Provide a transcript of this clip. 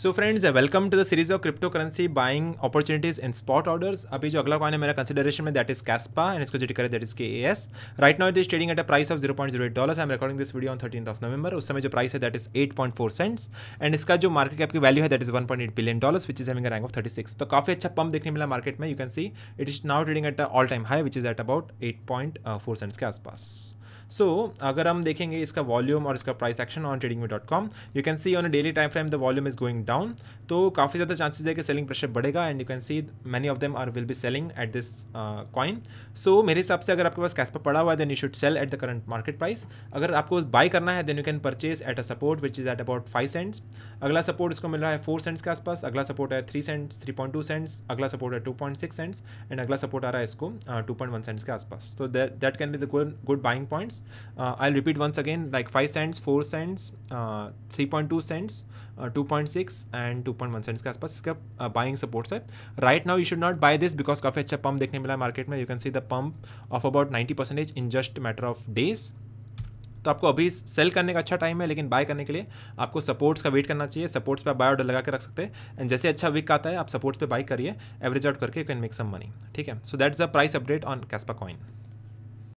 so friends welcome to the series of crypto currency buying opportunities in spot orders अभी जो अगला coin है मेरा कंसिडरेशन में दैट इज कैसपा एंड इसको जिट करें that is K S right now it is trading at a price of zero point zero eight dollar I am recording this video on thirteen of November उस समय जो price है that is eight point four cents and इसका जो market cap की value है that is one point eight billion dollars which is हमिंग rank of thirty six तो काफी अच्छा पंप देखने मिला मार्केट में you can see it is now trading at all time high which is at about eight point four cents के आसपास सो so, अगर हम देखेंगे इसका वॉल्यूम और इसका price action on trading dot com you can see on daily time frame the volume is going down तो काफ़ी ज़्यादा चांसेस है कि सेलिंग प्रेशर बढ़ेगा and you can see many of them are will be selling at this coin so मेरे हिसाब से अगर आपके पास कैसपर पड़ा हुआ है then you should sell at the current market price अगर आपको बाय करना है then you can purchase at a support which is at about five cents अगला सपोर्ट इसको मिल रहा है फोर सेंट्स के आसपास अगला सपोर्ट है three cents three point two cents अगला सपोर्ट है two point six cents and अगला सपोर्ट आ रहा है इसको टू पॉइंट वन सेंट्स के आसपास तो that can be the good buying points Uh, I'll repeat once again like 5 cents, 4 cents, uh, 3.2 cents, uh, 2.6 and 2.1 cents के आसपास इसका बाइंग uh, सपोर्ट्स है right now you should not buy this because काफ़ी अच्छा pump देखने मिला market में you can see the pump of about 90 percentage in just matter of days तो आपको अभी सेल करने का अच्छा टाइम है लेकिन बाय करने के लिए आपको सपोर्ट्स का वेट करना चाहिए सपोर्ट्स पे आप बाय ऑर्डर लगा के रख सकते हैं एंड जैसे अच्छा वीक आता है आप सपोर्ट्स पे बाय करिए एवरेज आउट करके you can make some money ठीक है so that's a price update on Kaspa coin